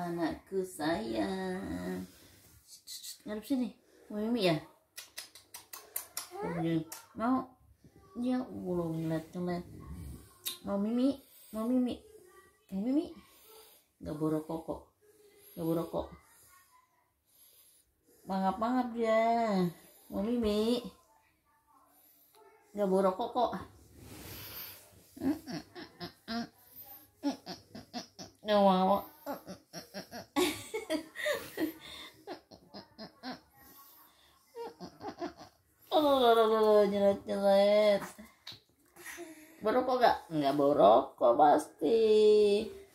anakku sayang Ngarep sini Mau mimi ya Mau Ya Allah ngeliat ngeliat Mau mimi Mau mimi Mau mimi Gak borok kok Gak kok Mangap-mangap dia Mau mimi Gak borok kok Hmm no wow oh nyelet nyelet borok kok gak nggak borok kok pasti